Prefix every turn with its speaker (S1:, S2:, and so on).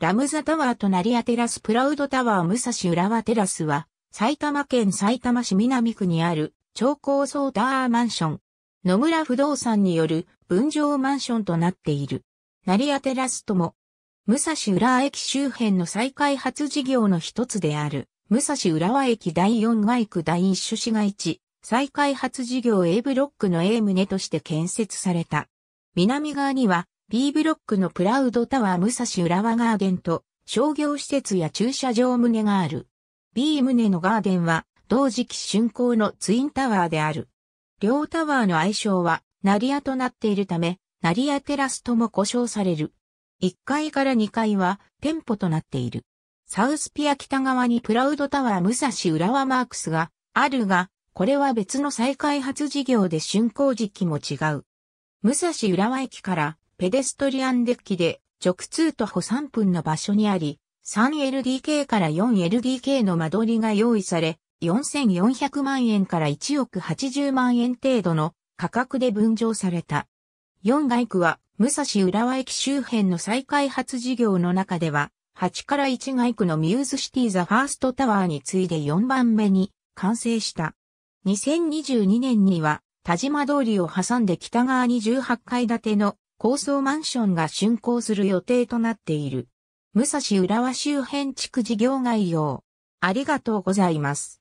S1: ラムザタワーとりアテラス
S2: プラウドタワー武蔵浦和テラスは、埼玉県埼玉市南区にある超高層タワーマンション。野村不動産による分譲マンションとなっている。成アテラスとも、武蔵浦和駅周辺の再開発事業の一つである、武蔵浦和駅第4街区第1種市街地、再開発事業 A ブロックの A 棟として建設された。南側には、B ブロックのプラウドタワー武蔵浦和ガーデンと商業施設や駐車場棟がある。B 棟のガーデンは同時期竣工のツインタワーである。両タワーの愛称はナリアとなっているため、ナリアテラスとも呼称される。1階から2階は店舗となっている。サウスピア北側にプラウドタワー武蔵浦和マークスがあるが、これは別の再開発事業で竣工時期も違う。武蔵浦和駅からペデストリアンデッキで直通徒歩3分の場所にあり、3LDK から 4LDK の間取りが用意され、4400万円から1億80万円程度の価格で分譲された。4外区は武蔵浦和駅周辺の再開発事業の中では、8から1外区のミューズシティザファーストタワーに次いで4番目に完成した。2022年には田島通りを挟んで北側に18階建ての高層マンションが竣工する予定となっている。武蔵浦和周辺地
S1: 区事業概要。ありがとうございます。